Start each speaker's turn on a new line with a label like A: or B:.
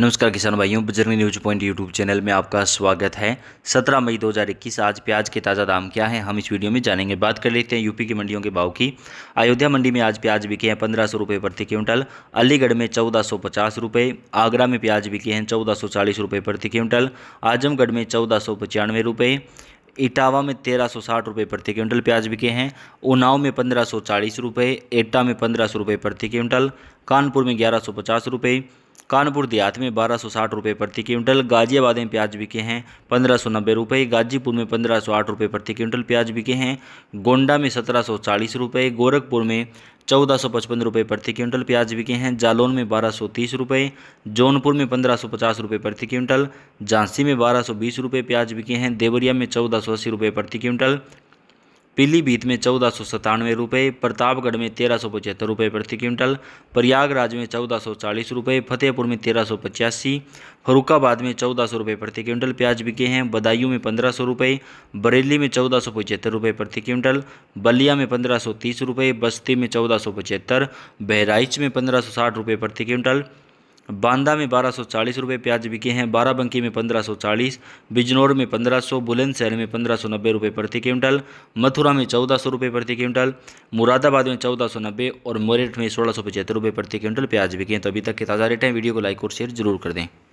A: नमस्कार किसान भाइयों Bajrangi news point YouTube channel में आपका स्वागत है 17 मई 2021 आज प्याज के ताज़ा दाम क्या है हम इस वीडियो में जानेंगे बात कर लेते हैं यूपी की मंडियों के भाव की अयोध्या मंडी में आज प्याज बिके हैं पंद्रह सौ रुपये प्रति क्विंटल अलीगढ़ में चौदह सौ पचास रुपये आगरा में प्याज बिके हैं चौदह सौ चालीस रुपये प्रति क्विंटल आजमगढ़ में चौदह सौ पचानवे रुपये इटावा में तेरह सौ साठ रुपये प्रति क्विंटल प्याज बिके हैं उनाव में पंद्रह सौ चालीस रुपये एटा में पंद्रह सौ रुपये प्रति क्विंटल कानपुर में ग्यारह सौ पचास रुपये कानपुर देहात में बारह सौ साठ रुपये प्रति क्विंटल गाजियाबाद में प्याज बिके हैं पंद्रह सौ नब्बे रुपये गाजीपुर में पंद्रह सौ आठ रुपये प्रति क्विंटल प्याज बिके हैं गोंडा में सत्रह सौ चालीस रुपये गोरखपुर में चौदह सौ पचपन रुपये प्रति क्विंटल प्याज बिके हैं जालौन में बारह सौ तीस रुपये जौनपुर में पंद्रह सौ पचास रुपये प्रति क्विंटल झांसी में बारह सौ बीस रुपये प्याज बिके हैं देवरिया में चौदह सौ अस्सी रुपये प्रति क्विंटल पीलीभीत में चौदह सौ सतानवे रुपये प्रतापगढ़ में तेरह सौ पचहत्तर रुपये प्रति क्विंटल प्रयागराज में चौदह सौ चालीस रुपये फतेहपुर में तेरह सौ पचासी फरुखाबाद में चौदह सौ रुपये प्रति क्विंटल प्याज बिके हैं बदायूं में पंद्रह सौ रुपये बरेली में चौदह सौ पचहत्तर रुपये प्रति क्विंटल बलिया में पंद्रह सौ तीस रुपये बस्ती में चौदह सौ पचहत्तर बहराइच में पंद्रह सौ साठ रुपये प्रति क्विंटल बांदा में बारह सौ चालीस रुपये प्याज बिके हैं बाराबंकी में पंद्रह सौ चालीस बिजनौर में पंद्रह सौ बुलंदशहर में पंद्रह सौ नब्बे रुपये प्रति क्विंटल मथुरा में चौदह सौ रुपये प्रति क्विंटल मुरादाबाद में चौदह सौ नब्बे और मेरठ में सोलह सौ पचहत्तर रुपये प्रति क्विंटल प्याज बिके हैं तो अभी तक के ताज़ा रेट हैं वीडियो को लाइक और शेयर जरूर कर दें